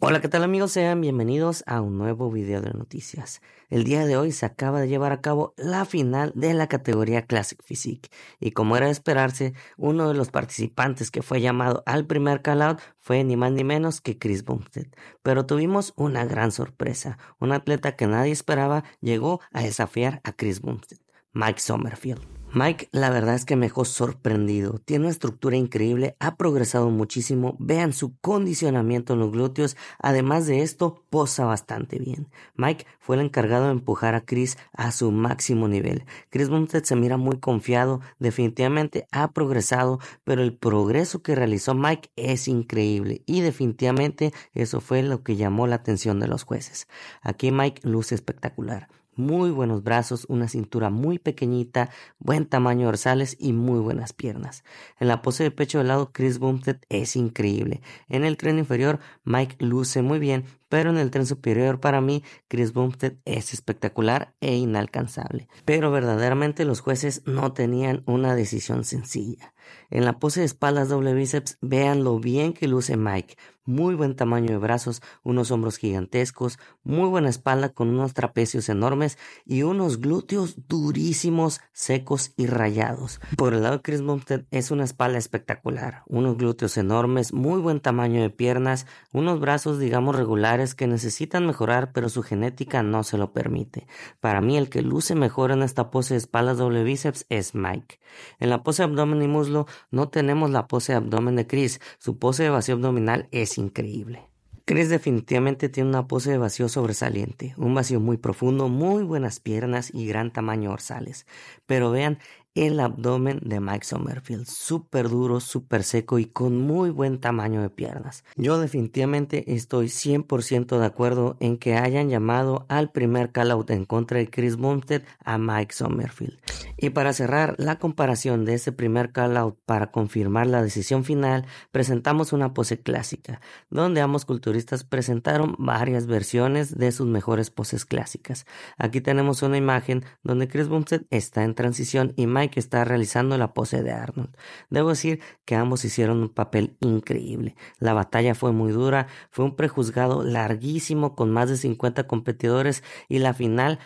Hola, ¿qué tal amigos? Sean bienvenidos a un nuevo video de noticias. El día de hoy se acaba de llevar a cabo la final de la categoría Classic Physique y como era de esperarse, uno de los participantes que fue llamado al primer call-out fue ni más ni menos que Chris Bumstead. Pero tuvimos una gran sorpresa. Un atleta que nadie esperaba llegó a desafiar a Chris Bumstead, Mike Sommerfield. Mike, la verdad es que me dejó sorprendido. Tiene una estructura increíble, ha progresado muchísimo. Vean su condicionamiento en los glúteos. Además de esto, posa bastante bien. Mike fue el encargado de empujar a Chris a su máximo nivel. Chris Bumstead se mira muy confiado, definitivamente ha progresado, pero el progreso que realizó Mike es increíble y definitivamente eso fue lo que llamó la atención de los jueces. Aquí Mike luce espectacular muy buenos brazos, una cintura muy pequeñita, buen tamaño dorsales y muy buenas piernas. En la pose de pecho de lado, Chris Bumstead es increíble. En el tren inferior, Mike luce muy bien, pero en el tren superior, para mí, Chris Bumstead es espectacular e inalcanzable. Pero verdaderamente los jueces no tenían una decisión sencilla. En la pose de espaldas doble bíceps, vean lo bien que luce Mike muy buen tamaño de brazos, unos hombros gigantescos, muy buena espalda con unos trapecios enormes y unos glúteos durísimos, secos y rayados. Por el lado de Chris Bumstead es una espalda espectacular, unos glúteos enormes, muy buen tamaño de piernas, unos brazos digamos regulares que necesitan mejorar pero su genética no se lo permite. Para mí el que luce mejor en esta pose de espalda doble bíceps es Mike. En la pose de abdomen y muslo no tenemos la pose de abdomen de Chris, su pose de vacío abdominal es increíble. Chris definitivamente tiene una pose de vacío sobresaliente, un vacío muy profundo, muy buenas piernas y gran tamaño dorsales. Pero vean el abdomen de Mike Sommerfield, súper duro, súper seco y con muy buen tamaño de piernas. Yo definitivamente estoy 100% de acuerdo en que hayan llamado al primer callout en contra de Chris Bumstead a Mike Sommerfield. Y para cerrar la comparación de ese primer call-out para confirmar la decisión final, presentamos una pose clásica, donde ambos culturistas presentaron varias versiones de sus mejores poses clásicas. Aquí tenemos una imagen donde Chris Bumstead está en transición y Mike está realizando la pose de Arnold. Debo decir que ambos hicieron un papel increíble. La batalla fue muy dura, fue un prejuzgado larguísimo con más de 50 competidores y la final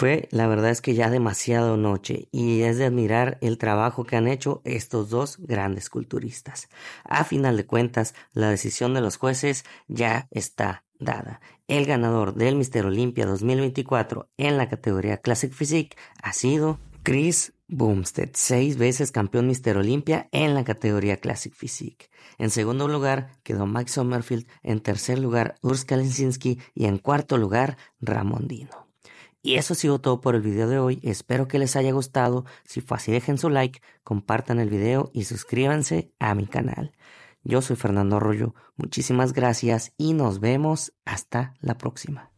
fue, la verdad es que ya demasiado noche y es de admirar el trabajo que han hecho estos dos grandes culturistas. A final de cuentas, la decisión de los jueces ya está dada. El ganador del Mister Olimpia 2024 en la categoría Classic Physique ha sido Chris Bumstead, seis veces campeón Mister Olympia en la categoría Classic Physique. En segundo lugar quedó Max Sommerfield, en tercer lugar Urs y en cuarto lugar Ramondino. Dino. Y eso ha sido todo por el video de hoy, espero que les haya gustado, si fue así dejen su like, compartan el video y suscríbanse a mi canal. Yo soy Fernando Arroyo, muchísimas gracias y nos vemos hasta la próxima.